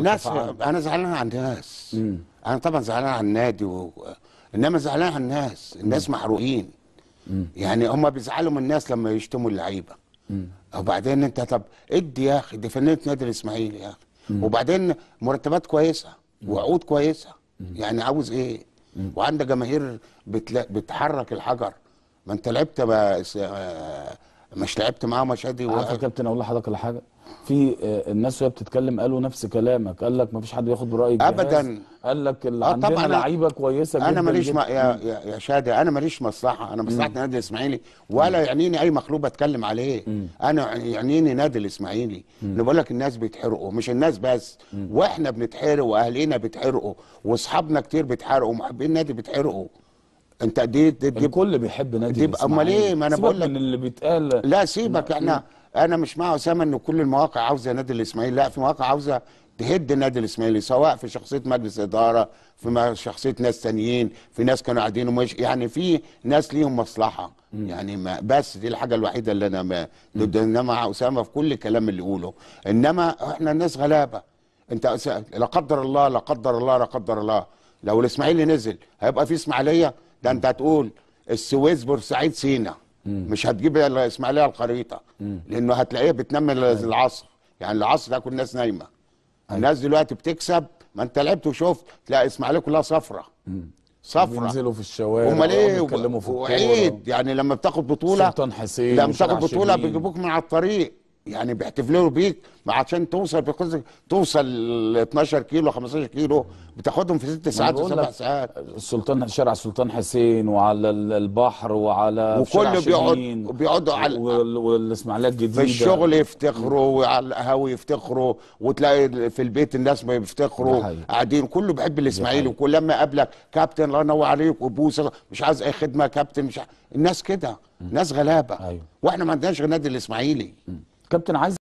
ناس انا زعلان على الناس انا طبعا زعلان على النادي و... انما زعلان على الناس الناس محروقين يعني هم بيزعلوا من الناس لما يشتموا اللعيبه وبعدين انت طب ادي يا اخي دي فنيه نادي الاسماعيلي يا اخي وبعدين مرتبات كويسه وعقود كويسه يعني عاوز ايه وعندك جماهير بتلا... بتحرك الحجر ما انت لعبت بس... آه، مش لعبت معاهم مشادي عارف يا كابتن اقول لحضرتك على حاجه في آه، الناس وهي بتتكلم قالوا نفس كلامك قال لك ما فيش حد بياخد برايي ابدا قال لك اللي آه عندنا لعيبه كويسه جدا انا ماليش ما يا يا شادي انا ماليش مصلحه انا مصلحه نادي الاسماعيلي ولا مم. يعنيني اي مخلوق اتكلم عليه مم. انا يعنيني نادي الاسماعيلي اللي بقول لك الناس بيتحرقوا مش الناس بس مم. واحنا بنتحرق واهالينا بيتحرقوا واصحابنا كتير بيتحرقوا ومحبين النادي بيتحرقوا انت دي, دي, دي الكل بيحب نادي دي امال ايه ما انا بقول لك من اللي بيتقال لا سيبك احنا انا مش مع اسامه ان كل المواقع عاوزه نادي الاسماعيلي لا في مواقع عاوزه تهد النادي الاسماعيلي سواء في شخصيه مجلس اداره في شخصيه ناس ثانيين في ناس كانوا قاعدين ومش يعني في ناس ليهم مصلحه مم. يعني ما بس دي الحاجه الوحيده اللي انا ما ضد انما اسامه في كل الكلام اللي يقوله انما احنا الناس غلابه انت لا قدر الله لا قدر الله لا قدر الله لو الاسماعيلي نزل هيبقى في اسماعيليه ده انت هتقول السويس بورسعيد سينا مش هتجيب الاسماعيليه الخريطه لانه هتلاقيها بتنمي أيوة. العصر يعني العصر ده كل الناس نايمه أيوة. الناس دلوقتي بتكسب ما انت لعبت وشفت تلاقي اسماعيليه كلها صفرة صفرة بينزلوا في الشوارع امال ايه وعيد يعني لما بتاخد بطوله سلطان حسين لما بتاخد بطوله بيجيبوك من على الطريق يعني بيحتفلوا بيك عشان توصل قصة توصل ل 12 كيلو 15 كيلو بتاخدهم في ست ساعات وسبع ساعات السلطان شارع السلطان حسين وعلى البحر وعلى وكله بيقعد بيقعدوا على والاسماعيليه الجديده في الشغل يفتخروا وعلى القهاوي يفتخروا وتلاقي في البيت الناس ما بيفتخروا قاعدين كله بيحب الاسماعيلي وكل لما يقابلك كابتن الله ينور عليك وبوس مش عايز اي خدمه كابتن مش عايز. الناس كده ناس غلابه أيوه. واحنا ما عندناش غير نادي الاسماعيلي م. كابتن عايز